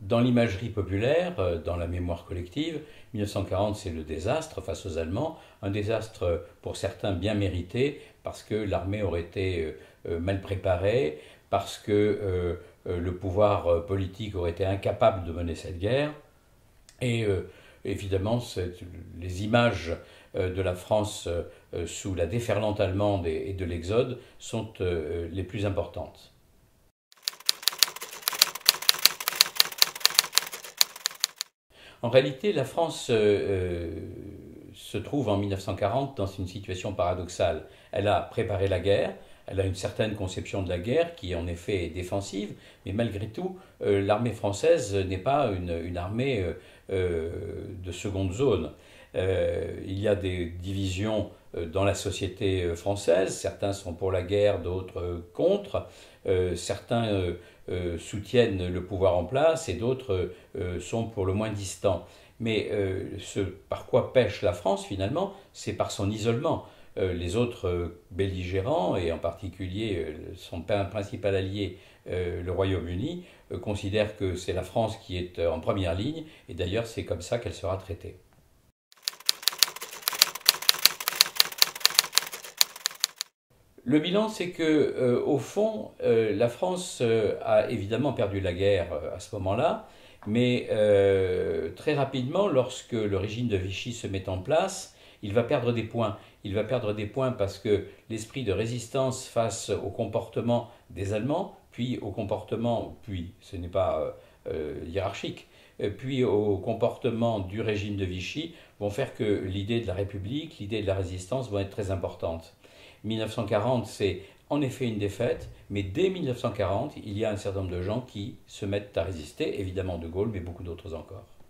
dans l'imagerie populaire, euh, dans la mémoire collective, 1940 c'est le désastre face aux Allemands, un désastre euh, pour certains bien mérité parce que l'armée aurait été euh, mal préparée, parce que le pouvoir politique aurait été incapable de mener cette guerre. Et évidemment, les images de la France sous la déferlante allemande et de l'exode sont les plus importantes. En réalité, la France euh, euh, se trouve en 1940 dans une situation paradoxale. Elle a préparé la guerre, elle a une certaine conception de la guerre qui en effet est défensive, mais malgré tout, euh, l'armée française n'est pas une, armée euh, euh, de seconde zone. il y a des divisions dans la société française, certains sont pour la guerre, d'autres contre, certains soutiennent le pouvoir en place et d'autres sont pour le moins distants. Mais ce par quoi pêche la France finalement, c'est par son isolement. Euh, les autres euh, belligérants, et en particulier euh, son principal allié, le Royaume-Uni, considèrent que c'est la France qui est en première ligne, et d'ailleurs c'est comme ça qu'elle sera traitée. Le bilan, c'est que, au fond, la France a évidemment perdu la guerre à ce moment-là, mais très rapidement, lorsque le régime de Vichy se met en place, il va perdre des points. Il va perdre des points parce que l'esprit de résistance face au comportement des Allemands, puis au comportement, puis ce n'est pas euh, euh, hiérarchique, euh, puis au comportement du régime de Vichy, vont faire que l'idée de la République, l'idée de la résistance vont être très importantes. 1940, c'est en effet une défaite, mais dès 1940, il y a un certain nombre de gens qui se mettent à résister, évidemment De Gaulle, mais beaucoup d'autres encore.